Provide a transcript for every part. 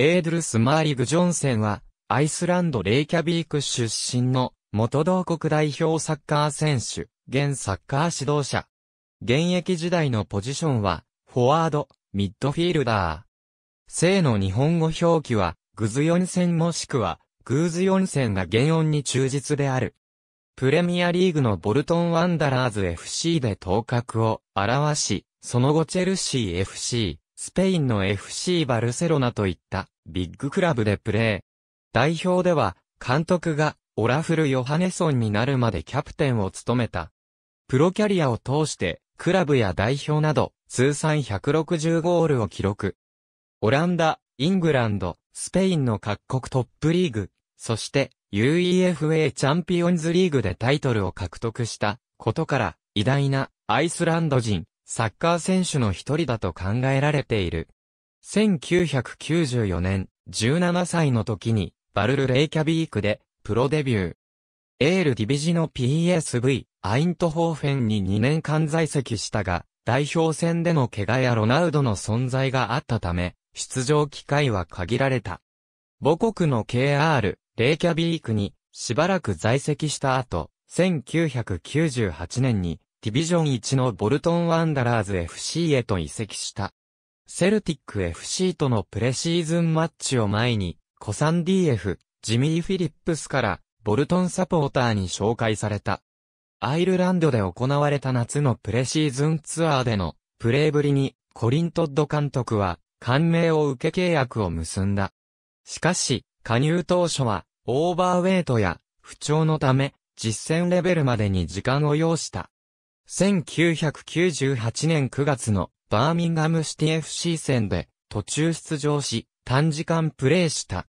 エードルス・マーリグ・ジョンセンは、アイスランド・レイキャビーク出身の、元同国代表サッカー選手、現サッカー指導者。現役時代のポジションは、フォワード、ミッドフィールダー。正の日本語表記は、グズヨンセンもしくは、グーズヨンセンが原音に忠実である。プレミアリーグのボルトン・ワンダラーズ FC で頭角を表し、その後チェルシー FC、スペインの FC バルセロナといったビッグクラブでプレー。代表では監督がオラフル・ヨハネソンになるまでキャプテンを務めた。プロキャリアを通してクラブや代表など通算160ゴールを記録。オランダ、イングランド、スペインの各国トップリーグ、そして UEFA チャンピオンズリーグでタイトルを獲得したことから偉大なアイスランド人サッカー選手の一人だと考えられている。1994年、17歳の時に、バルル・レイキャビークで、プロデビュー。エール・ディビジの PSV、アイントホーフェンに2年間在籍したが、代表戦での怪我やロナウドの存在があったため、出場機会は限られた。母国の KR、レイキャビークに、しばらく在籍した後、1998年に、ディビジョン1のボルトンワンダラーズ FC へと移籍した。セルティック FC とのプレシーズンマッチを前に、コサン DF、ジミー・フィリップスから、ボルトンサポーターに紹介された。アイルランドで行われた夏のプレシーズンツアーでのプレーぶりにコリントッド監督は感銘を受け契約を結んだ。しかし、加入当初はオーバーウェイトや不調のため実戦レベルまでに時間を要した。1998年9月のバーミンガムシティ FC 戦で途中出場し、短時間プレーした。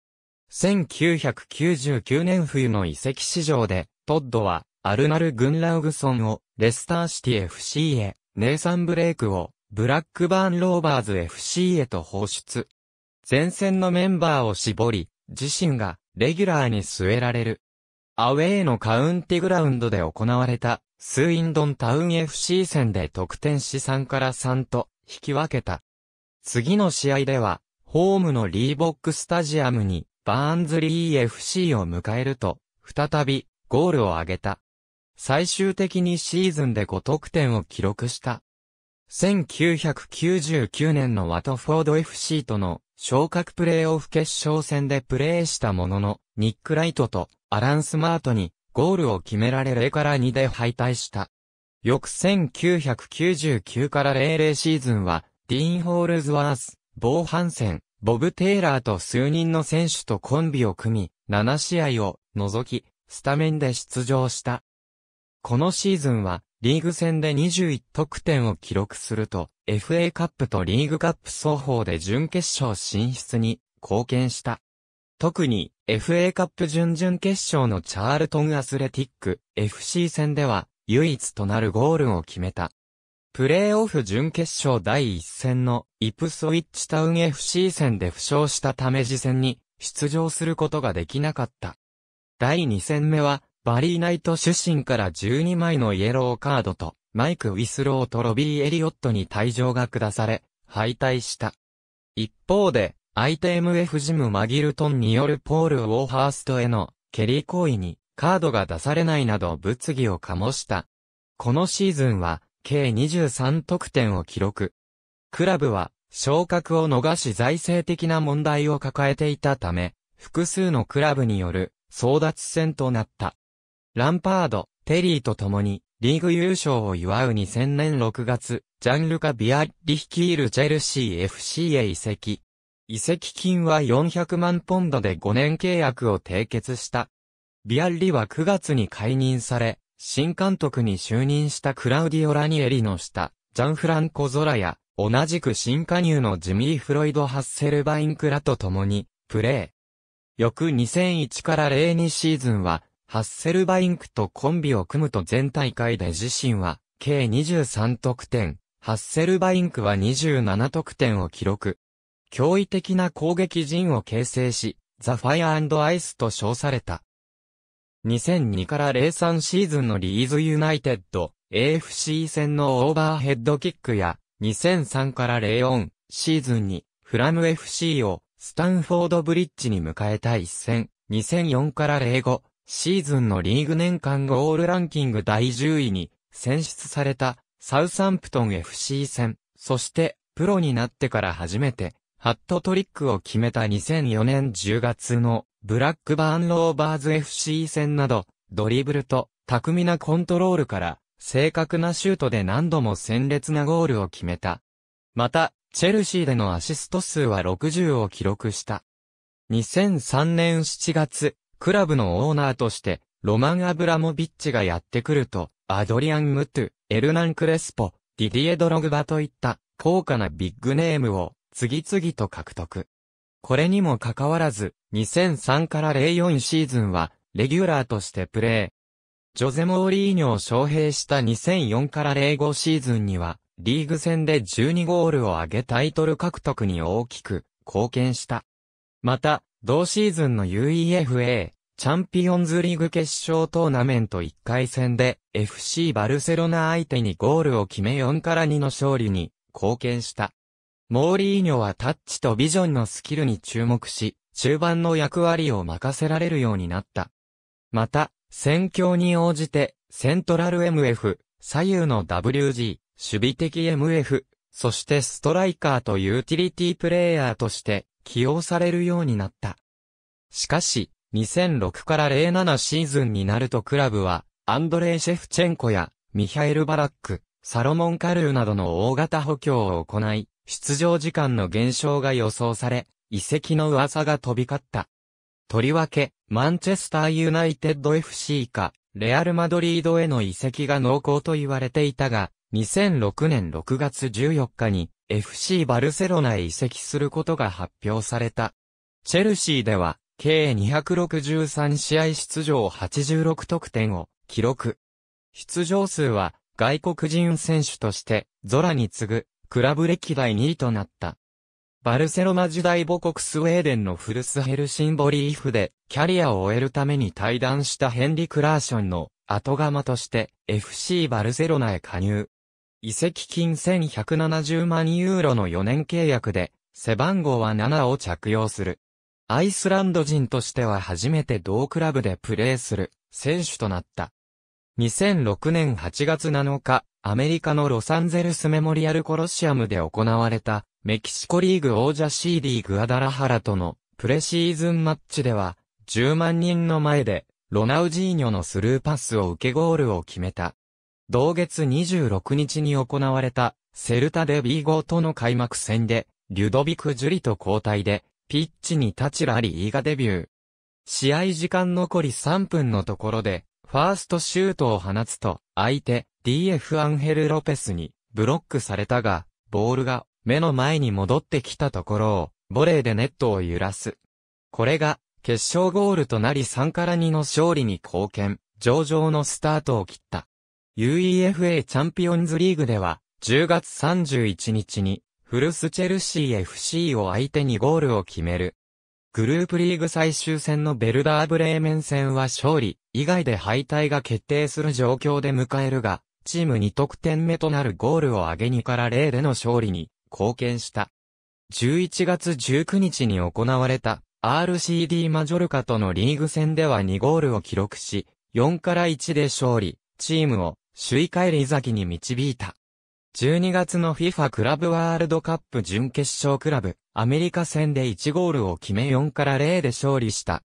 1999年冬の移籍市場で、トッドは、アルナル・グンラウグソンを、レスターシティ FC へ、ネイサン・ブレイクを、ブラックバーン・ローバーズ FC へと放出。前線のメンバーを絞り、自身が、レギュラーに据えられるアウェーのカウンティグラウンドで行われた、スウィンドンタウン FC 戦で得点し3から3と引き分けた。次の試合では、ホームのリーボックスタジアムに、バーンズリー FC を迎えると、再び、ゴールを挙げた。最終的にシーズンで5得点を記録した。1999年のワトフォード FC との昇格プレーオフ決勝戦でプレーしたものの、ニック・ライトとアラン・スマートにゴールを決められ0から2で敗退した。翌1999から00シーズンは、ディーン・ホールズワース、ボーハンセン、ボブ・テイラーと数人の選手とコンビを組み、7試合を除き、スタメンで出場した。このシーズンは、リーグ戦で21得点を記録すると、FA カップとリーグカップ双方で準決勝進出に貢献した。特に FA カップ準々決勝のチャールトンアスレティック FC 戦では唯一となるゴールを決めた。プレーオフ準決勝第1戦のイプソイッチタウン FC 戦で負傷したため次戦に出場することができなかった。第2戦目はバリーナイト出身から12枚のイエローカードとマイク・ウィスローとロビー・エリオットに退場が下され敗退した。一方で ITMF ジム・マギルトンによるポール・ウォーハーストへのケリー行為にカードが出されないなど物議を醸した。このシーズンは計23得点を記録。クラブは昇格を逃し財政的な問題を抱えていたため、複数のクラブによる争奪戦となった。ランパード、テリーと共にリーグ優勝を祝う2000年6月、ジャンルカ・ビアッリ率いるチェルシー FC へ移籍。移籍金は400万ポンドで5年契約を締結した。ビアッリは9月に解任され、新監督に就任したクラウディオ・ラニエリの下、ジャンフランコ・ゾラや、同じく新加入のジミー・フロイド・ハッセルバインクらと共に、プレー。翌2001から02シーズンは、ハッセルバインクとコンビを組むと全大会で自身は、計23得点、ハッセルバインクは27得点を記録。驚異的な攻撃陣を形成し、ザ・ファイアアイスと称された。2002から03シーズンのリーズユナイテッド AFC 戦のオーバーヘッドキックや2003から04シーズンにフラム FC をスタンフォードブリッジに迎えた一戦2004から05シーズンのリーグ年間ゴールランキング第10位に選出されたサウサンプトン FC 戦そしてプロになってから初めてハットトリックを決めた2004年10月のブラックバーンローバーズ FC 戦など、ドリブルと巧みなコントロールから正確なシュートで何度も鮮烈なゴールを決めた。また、チェルシーでのアシスト数は60を記録した。2003年7月、クラブのオーナーとして、ロマン・アブラモビッチがやってくると、アドリアン・ムトゥ、エルナン・クレスポ、ディディエ・ドログバといった高価なビッグネームを次々と獲得。これにもかかわらず、2003から04シーズンは、レギュラーとしてプレー。ジョゼ・モーリーニョを招聘した2004から05シーズンには、リーグ戦で12ゴールを挙げタイトル獲得に大きく貢献した。また、同シーズンの UEFA チャンピオンズリーグ決勝トーナメント1回戦で FC バルセロナ相手にゴールを決め4から2の勝利に貢献した。モーリーニョはタッチとビジョンのスキルに注目し、中盤の役割を任せられるようになった。また、戦況に応じて、セントラル MF、左右の WG、守備的 MF、そしてストライカーとユーティリティプレイヤーとして起用されるようになった。しかし、2006から07シーズンになるとクラブは、アンドレイ・シェフチェンコやミハエル・バラック、サロモン・カルーなどの大型補強を行い、出場時間の減少が予想され、移籍の噂が飛び交った。とりわけ、マンチェスターユナイテッド FC か、レアルマドリードへの移籍が濃厚と言われていたが、2006年6月14日に FC バルセロナへ移籍することが発表された。チェルシーでは、計263試合出場86得点を記録。出場数は外国人選手としてゾラに次ぐクラブ歴代2位となった。バルセロナ時代母国スウェーデンのフルスヘルシンボリーフでキャリアを終えるために退団したヘンリ・クラーションの後釜として FC バルセロナへ加入。移籍金1170万ユーロの4年契約で背番号は7を着用する。アイスランド人としては初めて同クラブでプレーする選手となった。2006年8月7日、アメリカのロサンゼルスメモリアルコロシアムで行われた、メキシコリーグ王者 CD グアダラハラとのプレシーズンマッチでは、10万人の前で、ロナウジーニョのスルーパスを受けゴールを決めた。同月26日に行われた、セルタデビー。5との開幕戦で、リュドビク・ジュリと交代で、ピッチに立ちラリーがデビュー。試合時間残り3分のところで、ファーストシュートを放つと、相手、DF アンヘル・ロペスに、ブロックされたが、ボールが、目の前に戻ってきたところを、ボレーでネットを揺らす。これが、決勝ゴールとなり3から2の勝利に貢献、上々のスタートを切った。UEFA チャンピオンズリーグでは、10月31日に、フルスチェルシー FC を相手にゴールを決める、グループリーグ最終戦のベルダーブレーメン戦は勝利、以外で敗退が決定する状況で迎えるが、チーム2得点目となるゴールを挙げ2から0での勝利に貢献した。11月19日に行われた RCD マジョルカとのリーグ戦では2ゴールを記録し、4から1で勝利、チームを首位返り咲きに導いた。12月の FIFA クラブワールドカップ準決勝クラブ、アメリカ戦で1ゴールを決め4から0で勝利した。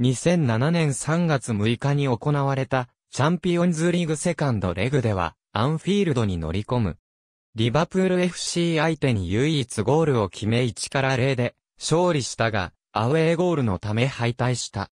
2007年3月6日に行われたチャンピオンズリーグセカンドレグではアンフィールドに乗り込む。リバプール FC 相手に唯一ゴールを決め1から0で勝利したがアウェーゴールのため敗退した。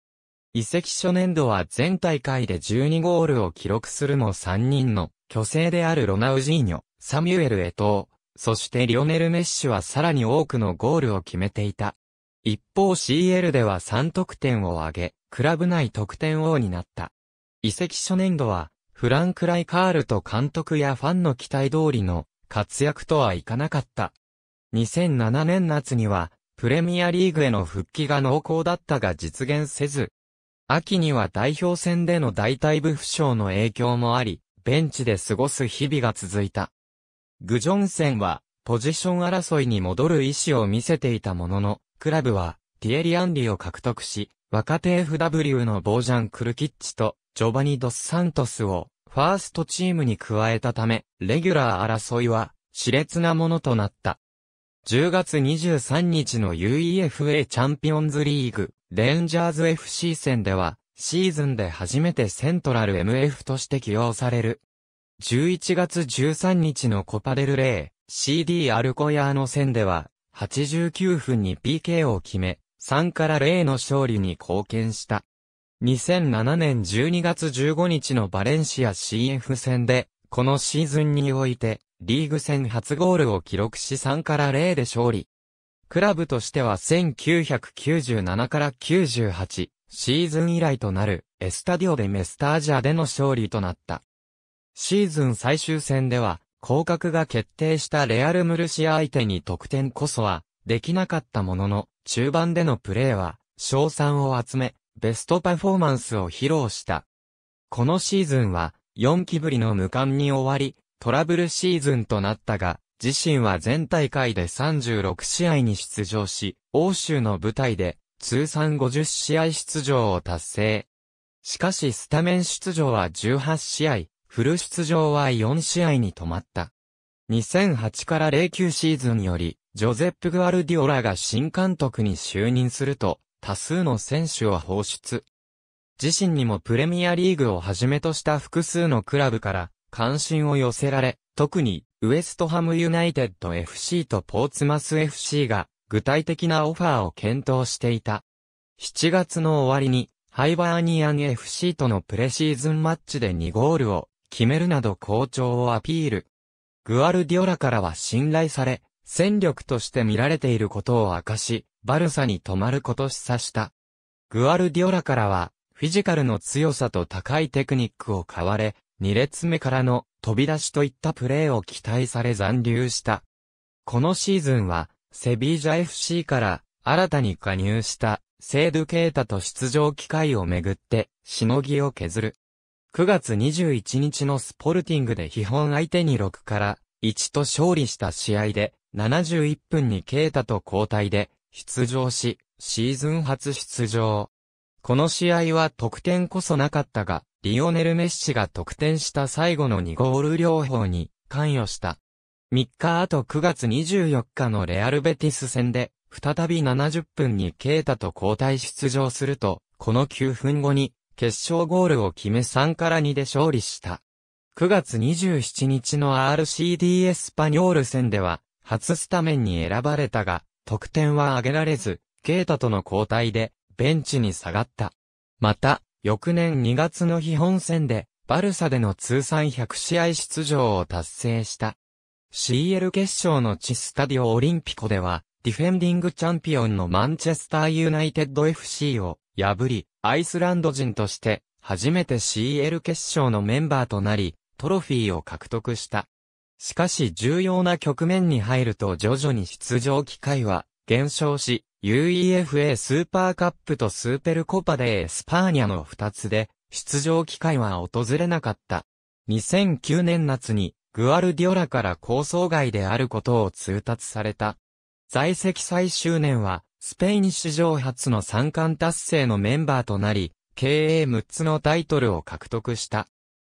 移籍初年度は全大会で12ゴールを記録するも3人の巨星であるロナウジーニョ、サミュエル・エトそしてリオネル・メッシュはさらに多くのゴールを決めていた。一方 CL では3得点を挙げ、クラブ内得点王になった。移籍初年度は、フランク・ライカールと監督やファンの期待通りの活躍とはいかなかった。2007年夏には、プレミアリーグへの復帰が濃厚だったが実現せず、秋には代表戦での大体部負傷の影響もあり、ベンチで過ごす日々が続いた。グジョンセンは、ポジション争いに戻る意思を見せていたものの、クラブは、ティエリ・アンリを獲得し、若手 FW のボージャン・クルキッチと、ジョバニ・ドス・サントスを、ファーストチームに加えたため、レギュラー争いは、熾烈なものとなった。10月23日の UEFA チャンピオンズリーグ、レンジャーズ FC 戦では、シーズンで初めてセントラル MF として起用される、11月13日のコパデルレー、CD アルコヤーの戦では、89分に PK を決め、3から0の勝利に貢献した。2007年12月15日のバレンシア CF 戦で、このシーズンにおいて、リーグ戦初ゴールを記録し3から0で勝利。クラブとしては1997から98シーズン以来となるエスタディオでメスタージャでの勝利となった。シーズン最終戦では、降格が決定したレアル・ムルシア相手に得点こそは、できなかったものの、中盤でのプレーは、賞賛を集め、ベストパフォーマンスを披露した。このシーズンは、4期ぶりの無冠に終わり、トラブルシーズンとなったが、自身は全大会で36試合に出場し、欧州の舞台で、通算50試合出場を達成。しかしスタメン出場は18試合、フル出場は4試合に止まった。2008から09シーズンより、ジョゼップ・グアルディオラが新監督に就任すると、多数の選手を放出。自身にもプレミアリーグをはじめとした複数のクラブから関心を寄せられ、特にウエストハムユナイテッド FC とポーツマス FC が具体的なオファーを検討していた。7月の終わりにハイバーニアン FC とのプレシーズンマッチで2ゴールを決めるなど好調をアピール。グアルディオラからは信頼され、戦力として見られていることを明かし、バルサに泊まること示唆した。グアルディオラからは、フィジカルの強さと高いテクニックを買われ、2列目からの飛び出しといったプレーを期待され残留した。このシーズンは、セビージャ FC から新たに加入したセイドケータと出場機会をめぐってしのぎを削る。9月21日のスポルティングで基本相手に6から1と勝利した試合で、71分にケータと交代で出場し、シーズン初出場。この試合は得点こそなかったが、リオネル・メッシが得点した最後の2ゴール両方に関与した。3日後9月24日のレアル・ベティス戦で、再び70分にケータと交代出場すると、この9分後に決勝ゴールを決め3から2で勝利した。9月27日の RCD エスパニョール戦では、初スタメンに選ばれたが、得点は挙げられず、ケータとの交代で、ベンチに下がった。また、翌年2月の日本戦で、バルサでの通算100試合出場を達成した。CL 決勝のチスタディオオリンピコでは、ディフェンディングチャンピオンのマンチェスターユナイテッド FC を破り、アイスランド人として、初めて CL 決勝のメンバーとなり、トロフィーを獲得した。しかし重要な局面に入ると徐々に出場機会は減少し、UEFA スーパーカップとスーペルコパでエスパーニャの2つで、出場機会は訪れなかった。2009年夏に、グアルディオラから構想外であることを通達された。在籍最終年は、スペイン史上初の三冠達成のメンバーとなり、経営6つのタイトルを獲得した。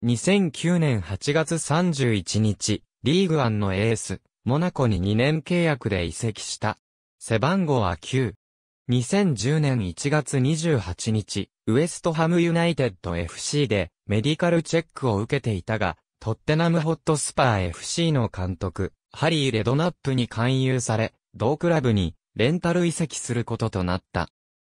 2009年8月31日、リーグアンのエース、モナコに2年契約で移籍した。背番号は9。2010年1月28日、ウエストハムユナイテッド FC でメディカルチェックを受けていたが、トッテナムホットスパー FC の監督、ハリー・レドナップに勧誘され、同クラブにレンタル移籍することとなった。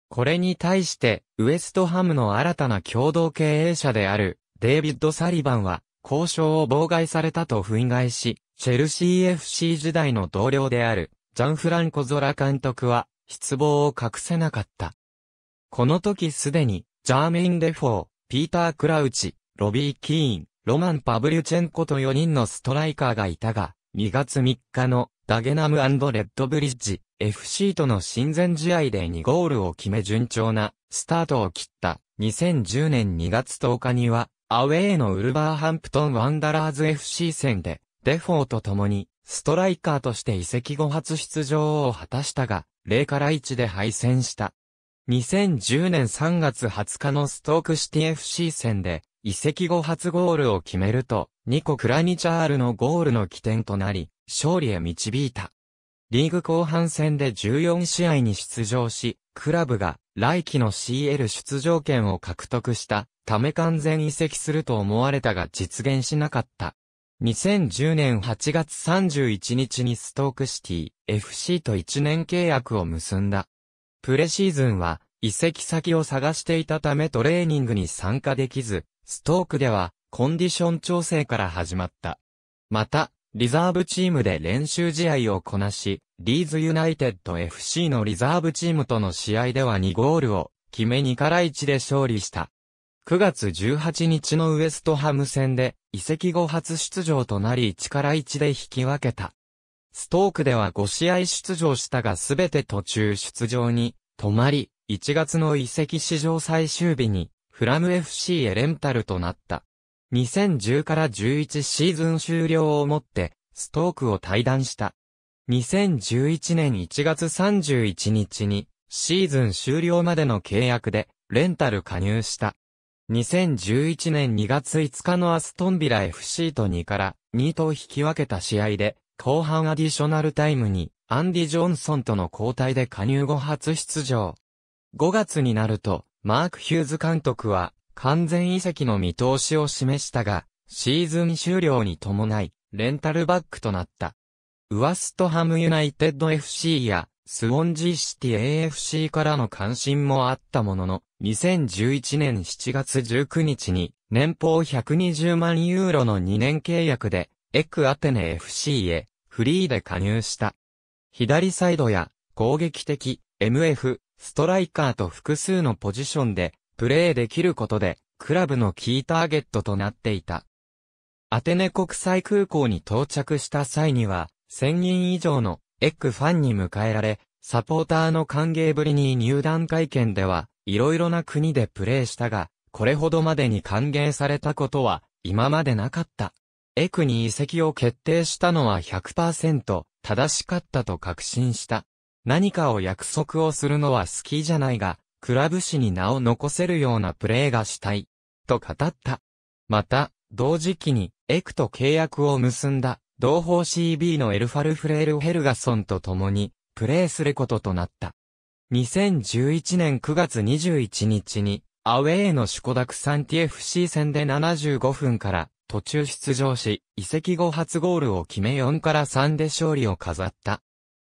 これに対して、ウエストハムの新たな共同経営者である、デイビッド・サリバンは、交渉を妨害されたと憤慨し、チェルシー FC 時代の同僚である、ジャンフランコ・ゾラ監督は、失望を隠せなかった。この時すでに、ジャーメイン・デフォー、ピーター・クラウチ、ロビー・キーン、ロマン・パブリュチェンコと4人のストライカーがいたが、2月3日のダゲナムレッドブリッジ FC との親善試合で2ゴールを決め順調なスタートを切った2010年2月10日にはアウェーのウルバーハンプトンワンダラーズ FC 戦でデフォーと共にストライカーとして移籍後初出場を果たしたが0から1で敗戦した。2010年3月20日のストークシティ FC 戦で移籍後初ゴールを決めると、ニコ・クラニチャールのゴールの起点となり、勝利へ導いた。リーグ後半戦で14試合に出場し、クラブが来季の CL 出場権を獲得したため完全移籍すると思われたが実現しなかった。2010年8月31日にストークシティ FC と1年契約を結んだ。プレシーズンは移籍先を探していたためトレーニングに参加できず、ストークではコンディション調整から始まった。また、リザーブチームで練習試合をこなし、リーズユナイテッド FC のリザーブチームとの試合では2ゴールを決め2から1で勝利した。9月18日のウエストハム戦で移籍後初出場となり1から1で引き分けた。ストークでは5試合出場したがすべて途中出場に止まり、1月の移籍史上最終日にフラム FC へレンタルとなった。2010から11シーズン終了をもって、ストークを退団した。2011年1月31日に、シーズン終了までの契約で、レンタル加入した。2011年2月5日のアストンビラ FC と2から2と引き分けた試合で、後半アディショナルタイムに、アンディ・ジョンソンとの交代で加入後初出場。5月になると、マーク・ヒューズ監督は、完全移籍の見通しを示したが、シーズン終了に伴い、レンタルバックとなった。ウワストハムユナイテッド FC や、スウォンジーシティ AFC からの関心もあったものの、2011年7月19日に、年俸120万ユーロの2年契約で、エクアテネ FC へ、フリーで加入した。左サイドや、攻撃的、MF、ストライカーと複数のポジションで、プレーできることで、クラブのキーターゲットとなっていた。アテネ国際空港に到着した際には、1000人以上のエッグファンに迎えられ、サポーターの歓迎ぶりに入団会見では、いろいろな国でプレーしたが、これほどまでに歓迎されたことは、今までなかった。エクに移籍を決定したのは100%正しかったと確信した。何かを約束をするのは好きじゃないが、クラブ史に名を残せるようなプレーがしたい、と語った。また、同時期に、エクと契約を結んだ、同胞 CB のエルファルフレール・ヘルガソンと共に、プレーすることとなった。2011年9月21日に、アウェーのシュコダクサンティ FC 戦で75分から途中出場し、移籍後初ゴールを決め4から3で勝利を飾った。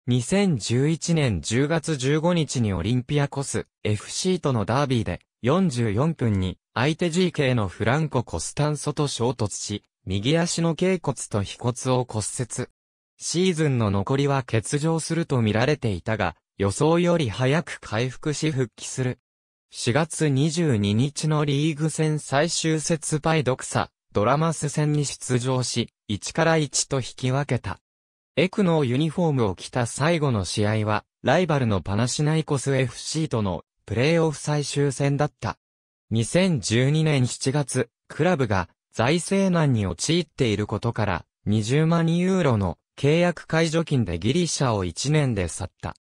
2011年10月15日にオリンピアコス FC とのダービーで44分に相手 GK のフランコ・コスタンソと衝突し、右足の頸骨と腓骨を骨折。シーズンの残りは欠場すると見られていたが、予想より早く回復し復帰する。4月22日のリーグ戦最終節パイドクサ、ドラマス戦に出場し、1から1と引き分けた。エクノーユニフォームを着た最後の試合は、ライバルのパナシナイコス FC とのプレーオフ最終戦だった。2012年7月、クラブが財政難に陥っていることから、20万ユーロの契約解除金でギリシャを1年で去った。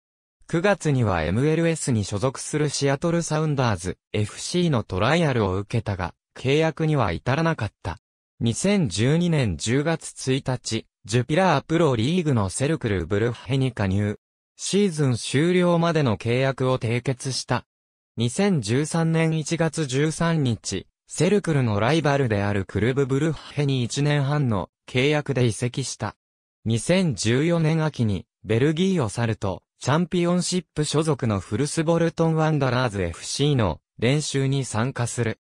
9月には MLS に所属するシアトルサウンダーズ FC のトライアルを受けたが、契約には至らなかった。2012年10月1日、ジュピラープロリーグのセルクルブルッヘに加入。シーズン終了までの契約を締結した。2013年1月13日、セルクルのライバルであるクルブブルッヘに1年半の契約で移籍した。2014年秋にベルギーを去ると、チャンピオンシップ所属のフルスボルトンワンダラーズ FC の練習に参加する。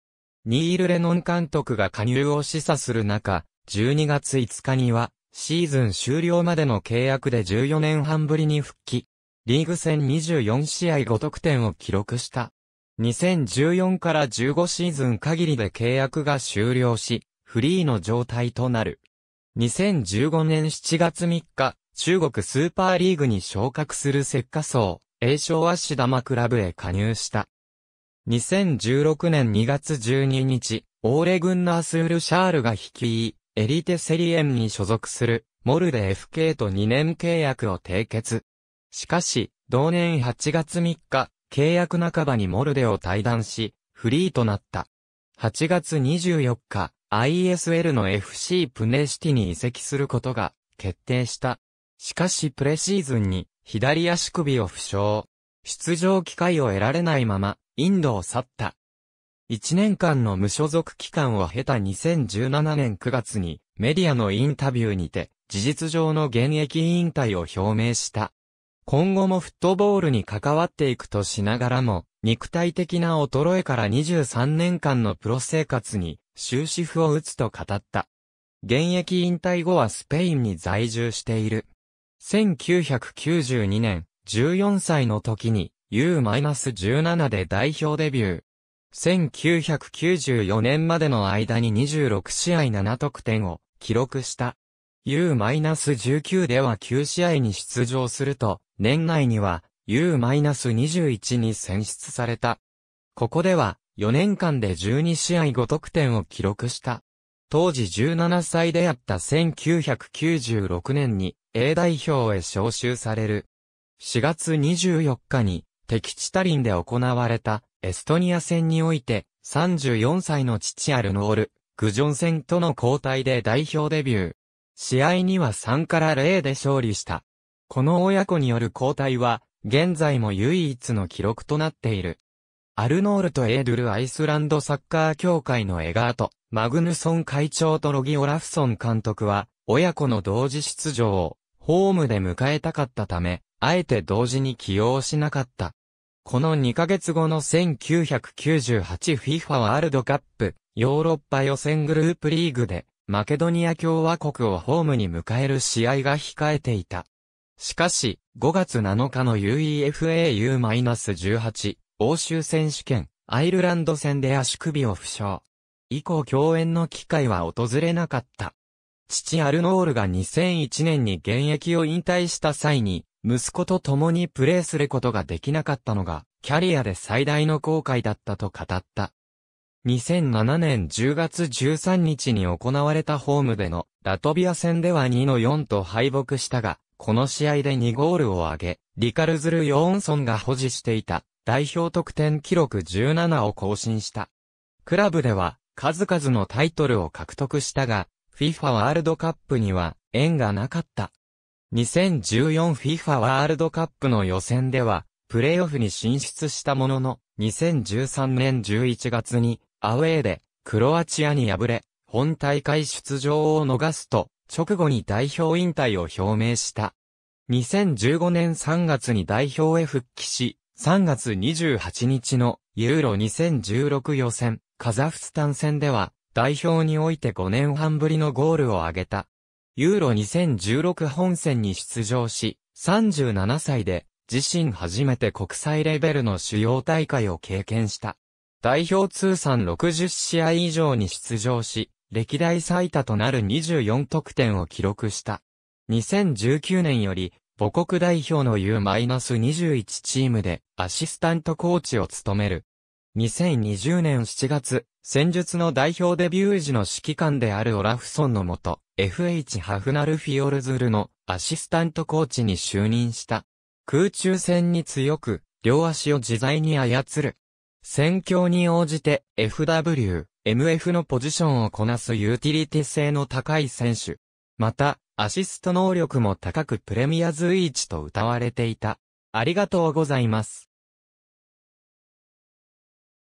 ニール・レノン監督が加入を示唆する中、12月5日にはシーズン終了までの契約で14年半ぶりに復帰。リーグ戦24試合5得点を記録した。2014から15シーズン限りで契約が終了し、フリーの状態となる。2015年7月3日、中国スーパーリーグに昇格する石化層、栄翔足玉クラブへ加入した。2016年2月12日、オーレ・軍のアス・ール・シャールが率い、エリテセリエンに所属する、モルデ FK と2年契約を締結。しかし、同年8月3日、契約半ばにモルデを退団し、フリーとなった。8月24日、ISL の FC プネシティに移籍することが決定した。しかしプレシーズンに左足首を負傷。出場機会を得られないまま、インドを去った。1年間の無所属期間を経た2017年9月にメディアのインタビューにて事実上の現役引退を表明した。今後もフットボールに関わっていくとしながらも、肉体的な衰えから23年間のプロ生活に終止符を打つと語った。現役引退後はスペインに在住している。1992年、14歳の時に U-17 で代表デビュー。1994年までの間に26試合7得点を記録した。U-19 では9試合に出場すると、年内には U-21 に選出された。ここでは4年間で12試合5得点を記録した。当時17歳であった1996年に A 代表へ招集される。4月24日に敵地タリンで行われたエストニア戦において、34歳の父アルノール、グジョン戦との交代で代表デビュー。試合には3から0で勝利した。この親子による交代は、現在も唯一の記録となっている。アルノールとエードゥルアイスランドサッカー協会のエガート、マグヌソン会長とロギオラフソン監督は、親子の同時出場を、ホームで迎えたかったため、あえて同時に起用しなかった。この2ヶ月後の 1998FIFA ワールドカップヨーロッパ予選グループリーグでマケドニア共和国をホームに迎える試合が控えていた。しかし、5月7日の UEFAU-18 欧州選手権アイルランド戦で足首を負傷。以降共演の機会は訪れなかった。父アルノールが2001年に現役を引退した際に、息子と共にプレーすることができなかったのが、キャリアで最大の後悔だったと語った。2007年10月13日に行われたホームでのラトビア戦では2の4と敗北したが、この試合で2ゴールを挙げ、リカルズル・ヨーンソンが保持していた代表得点記録17を更新した。クラブでは数々のタイトルを獲得したが、FIFA ワールドカップには縁がなかった。2014 FIFA ワールドカップの予選では、プレイオフに進出したものの、2013年11月に、アウェーで、クロアチアに敗れ、本大会出場を逃すと、直後に代表引退を表明した。2015年3月に代表へ復帰し、3月28日のユーロ2016予選、カザフスタン戦では、代表において5年半ぶりのゴールを挙げた。ユーロ2016本戦に出場し、37歳で自身初めて国際レベルの主要大会を経験した。代表通算60試合以上に出場し、歴代最多となる24得点を記録した。2019年より母国代表の U-21 チームでアシスタントコーチを務める。2020年7月、戦術の代表デビュー時の指揮官であるオラフソンのもと、FH ハフナルフィオルズルのアシスタントコーチに就任した。空中戦に強く、両足を自在に操る。戦況に応じて FW、MF のポジションをこなすユーティリティ性の高い選手。また、アシスト能力も高くプレミア随一と歌われていた。ありがとうございます。